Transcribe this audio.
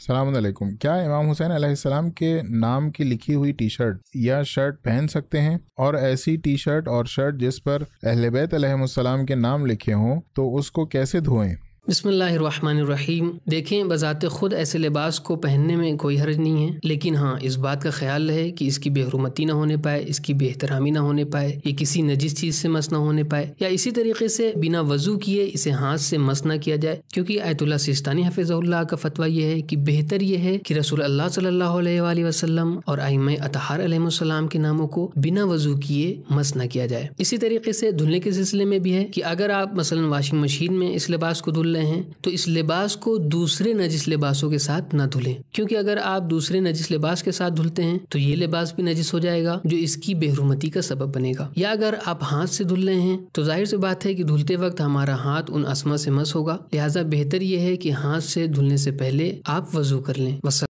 सलामकुम क्या इमाम हुसैन आसमाम के नाम की लिखी हुई टी शर्ट या शर्ट पहन सकते हैं और ऐसी टी शर्ट और शर्ट जिस पर अहलबैत के नाम लिखे हों तो उसको कैसे धोएं बिसमीम देखें बज़ात ख़ुद ऐसे लिबास को पहनने में कोई हर्ज नहीं है लेकिन हाँ इस बात का ख्याल रहे कि इसकी बेहरमती ना होने पाए इसकी बेहतरामी ना होने पाए ये किसी नजिस चीज़ से मस ना होने पाए या इसी तरीके से बिना वजू किए इसे हाथ से मस ना किया जाए क्योंकि आयतुल्ला सिस्तानी हफिज़ल्ला का फतवा यह है कि बेहतर यह है कि रसूल अल्लाह सल्ला वसलम और अतहार अतहारम के नामों को बिना वजू किए मस ना किया जाए इसी तरीके से धुलने के सिलसिले में भी है कि अगर आप मसलन वाशिंग मशीन में इस लिबास को धुल रहे हैं तो इस लिबास को दूसरे नजिस लिबासों के साथ न धुलें क्योंकि अगर आप दूसरे नजिस लिबास के साथ धुलते हैं तो ये लिबास भी नजिस हो जाएगा जो इसकी बेहरूमती का सबब बनेगा या अगर आप हाथ से धुल रहे हैं तो जाहिर सी बात है कि धुलते वक्त हमारा हाथ उन असमा से मस होगा लिहाजा बेहतर यह है कि हाथ से धुलने से पहले आप वजू कर लें